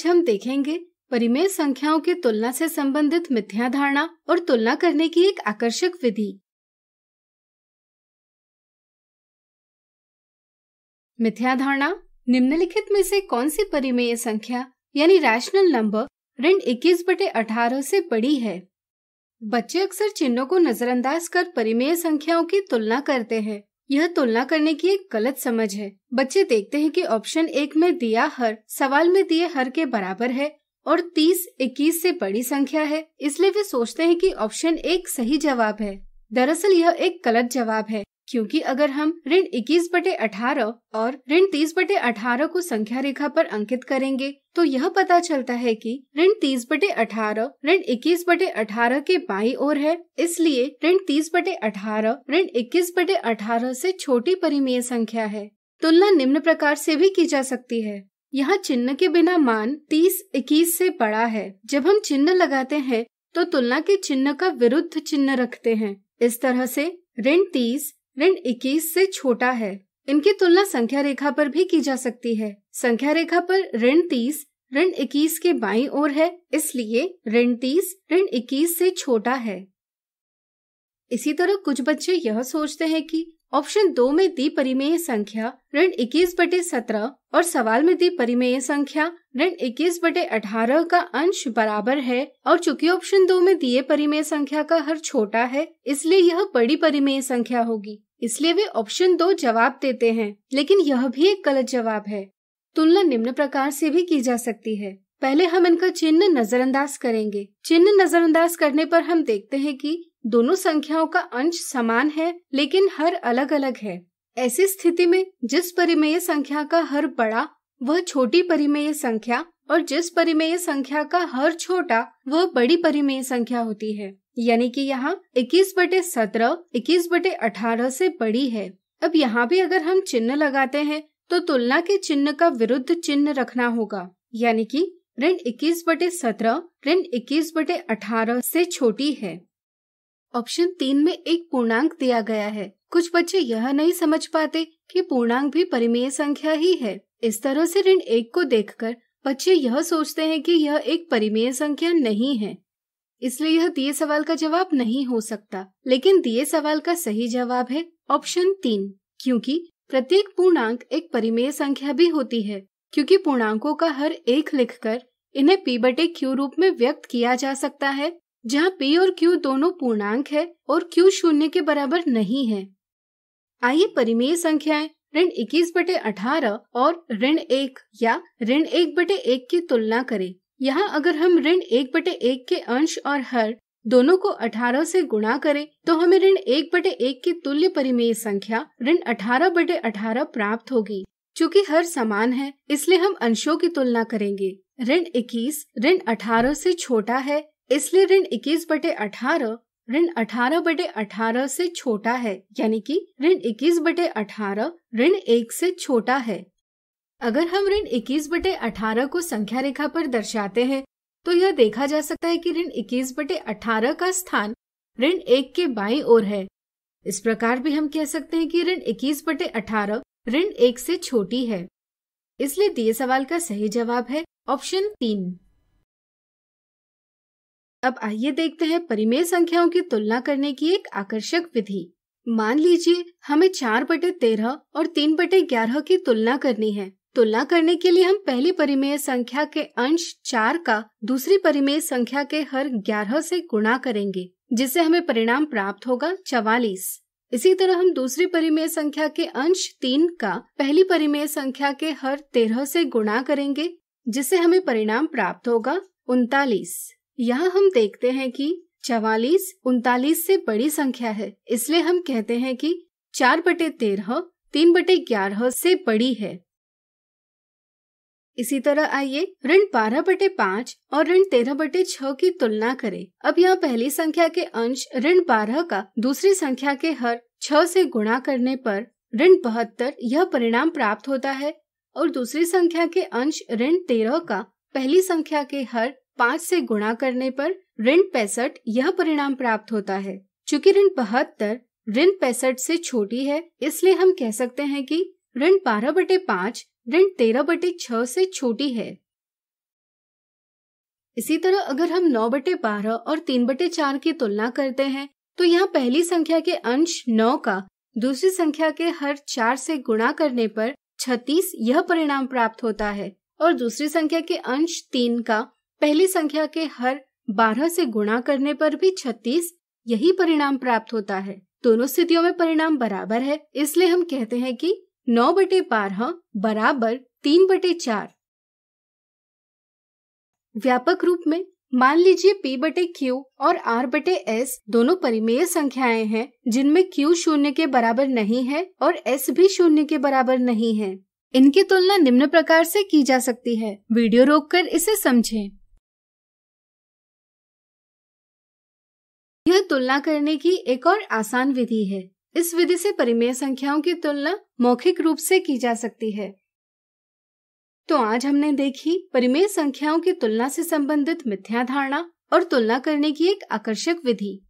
आज हम देखेंगे परिमेय संख्याओं की तुलना से संबंधित मिथ्या धारणा और तुलना करने की एक आकर्षक विधि मिथ्या धारणा निम्नलिखित में से कौन सी परिमेय संख्या यानी रैशनल नंबर ऋण इक्कीस बटे अठारह से बड़ी है बच्चे अक्सर चिन्हों को नजरअंदाज कर परिमेय संख्याओं की तुलना करते हैं यह तुलना करने की एक गलत समझ है बच्चे देखते हैं कि ऑप्शन एक में दिया हर सवाल में दिए हर के बराबर है और 30 21 से बड़ी संख्या है इसलिए वे सोचते हैं कि ऑप्शन एक सही जवाब है दरअसल यह एक गलत जवाब है क्योंकि अगर हम ऋण इक्कीस बटे अठारह और ऋण तीस बटे अठारह को संख्या रेखा पर अंकित करेंगे तो यह पता चलता है कि ऋण तीस बटे अठारह ऋण इक्कीस बटे अठारह के बाई और है इसलिए ऋण तीस बटे अठारह ऋण इक्कीस बटे अठारह से छोटी परिमेय संख्या है तुलना निम्न प्रकार से भी की जा सकती है यहाँ चिन्ह के बिना मान तीस इक्कीस से बड़ा है जब हम चिन्ह लगाते हैं तो तुलना के चिन्ह का विरुद्ध चिन्ह रखते हैं इस तरह से ऋण तीस ऋण इक्कीस से छोटा है इनकी तुलना संख्या रेखा पर भी की जा सकती है संख्या रेखा पर ऋण तीस ऋण इक्कीस के बाई ओर है इसलिए ऋण तीस ऋण इक्कीस से छोटा है इसी तरह कुछ बच्चे यह सोचते हैं कि ऑप्शन दो में दी परिमेय संख्या ऋण इक्कीस बटे सत्रह और सवाल में दी परिमेय संख्या ऋण इक्कीस बटे अठारह का अंश बराबर है और चूंकि ऑप्शन दो में दिए परिमेय संख्या का हर छोटा है इसलिए यह बड़ी परिमेय संख्या होगी इसलिए वे ऑप्शन दो जवाब देते हैं लेकिन यह भी एक गलत जवाब है तुलना निम्न प्रकार से भी की जा सकती है पहले हम इनका चिन्ह नजरअंदाज करेंगे चिन्ह नजरअंदाज करने पर हम देखते हैं कि दोनों संख्याओं का अंश समान है लेकिन हर अलग अलग है ऐसी स्थिति में जिस परिमेय संख्या का हर बड़ा वह छोटी परिमेय संख्या और जिस परिमेय संख्या का हर छोटा वह बड़ी परिमेय संख्या होती है यानी कि यहाँ 21 बटे सत्रह इक्कीस बटे अठारह से बड़ी है अब यहाँ भी अगर हम चिन्ह लगाते हैं तो तुलना के चिन्ह का विरुद्ध चिन्ह रखना होगा यानी कि ऋण इक्कीस बटे सत्रह ऋण इक्कीस बटे अठारह से छोटी है ऑप्शन तीन में एक पूर्णांक दिया गया है कुछ बच्चे यह नहीं समझ पाते कि पूर्णांक भी परिमेय संख्या ही है इस तरह से ऋण एक को देखकर बच्चे यह सोचते हैं कि यह एक परिमेय संख्या नहीं है इसलिए यह दिए सवाल का जवाब नहीं हो सकता लेकिन दिए सवाल का सही जवाब है ऑप्शन तीन क्योंकि प्रत्येक पूर्णांक एक परिमेय संख्या भी होती है क्योंकि पूर्णांकों का हर एक लिखकर इन्हें पी बटे क्यू रूप में व्यक्त किया जा सकता है जहाँ पी और क्यू दोनों पूर्णांक है और क्यू शून्य के बराबर नहीं है आइए परिमेय संख्याएं ऋण इक्कीस बटे अठारह और ऋण एक या ऋण एक बटे एक की तुलना करें यहाँ अगर हम ऋण एक बटे एक के अंश और हर दोनों को अठारह से गुणा करें तो हमें ऋण एक बटे एक की तुल्य परिमेय संख्या ऋण अठारह बटे अठारह प्राप्त होगी चूँकि हर समान है इसलिए हम अंशों की तुलना करेंगे ऋण इक्कीस ऋण अठारह से छोटा है इसलिए ऋण इक्कीस बटे अठारह ऋण अठारह बटे अठारह से छोटा है यानी कि ऋण इक्कीस बटे अठारह ऋण एक से छोटा है अगर हम ऋण इक्कीस बटे अठारह को संख्या रेखा पर दर्शाते हैं तो यह देखा जा सकता है कि ऋण इक्कीस बटे अठारह का स्थान ऋण एक के बाई ओर है इस प्रकार भी हम कह सकते हैं कि ऋण इक्कीस बटे अठारह ऋण एक से छोटी है इसलिए दिए सवाल का सही जवाब है ऑप्शन तीन अब आइए देखते हैं परिमेय संख्याओं की तुलना करने की एक आकर्षक विधि मान लीजिए हमें चार बटे तेरह और तीन बटे ग्यारह की तुलना करनी है तुलना करने के लिए हम पहली परिमेय संख्या के अंश चार का दूसरी परिमेय संख्या के हर ग्यारह से गुणा करेंगे जिससे हमें परिणाम प्राप्त होगा चवालीस इसी तरह हम दूसरी परिमेय संख्या के अंश तीन का पहली परिमेय संख्या के हर तेरह से गुणा करेंगे जिससे हमें परिणाम प्राप्त होगा उनतालीस यहाँ हम देखते हैं कि चवालीस उनतालीस से बड़ी संख्या है इसलिए हम कहते हैं कि चार बटे तेरह तीन बटे ग्यारह से बड़ी है इसी तरह आइए ऋण बारह बटे पाँच और ऋण तेरह बटे छह की तुलना करें अब यहाँ पहली संख्या के अंश ऋण बारह का दूसरी संख्या के हर छह से गुणा करने पर ऋण बहत्तर यह परिणाम प्राप्त होता है और दूसरी संख्या के अंश ऋण तेरह का पहली संख्या के हर पाँच से गुणा करने पर ऋण पैंसठ यह परिणाम प्राप्त होता है चूँकि ऋण बहत्तर ऋण पैंसठ से छोटी है इसलिए हम कह सकते हैं कि ऋण बारह बटे पाँच ऋण तेरह बटे छह से छोटी है इसी तरह अगर हम नौ बटे बारह और तीन बटे चार की तुलना करते हैं तो यहाँ पहली संख्या के अंश नौ का दूसरी संख्या के हर चार से गुणा करने पर छत्तीस यह परिणाम प्राप्त होता है और दूसरी संख्या के अंश तीन का पहली संख्या के हर बारह से गुणा करने पर भी छत्तीस यही परिणाम प्राप्त होता है दोनों स्थितियों में परिणाम बराबर है इसलिए हम कहते हैं कि नौ बटे बारह बराबर तीन बटे चार व्यापक रूप में मान लीजिए p बटे क्यू और r बटे s दोनों परिमेय संख्याएं हैं जिनमें q शून्य के बराबर नहीं है और s भी शून्य के बराबर नहीं है इनकी तुलना निम्न प्रकार से की जा सकती है वीडियो रोककर इसे समझें। तुलना करने की एक और आसान विधि है इस विधि से परिमेय संख्याओं की तुलना मौखिक रूप से की जा सकती है तो आज हमने देखी परिमेय संख्याओं की तुलना से संबंधित मिथ्या धारणा और तुलना करने की एक आकर्षक विधि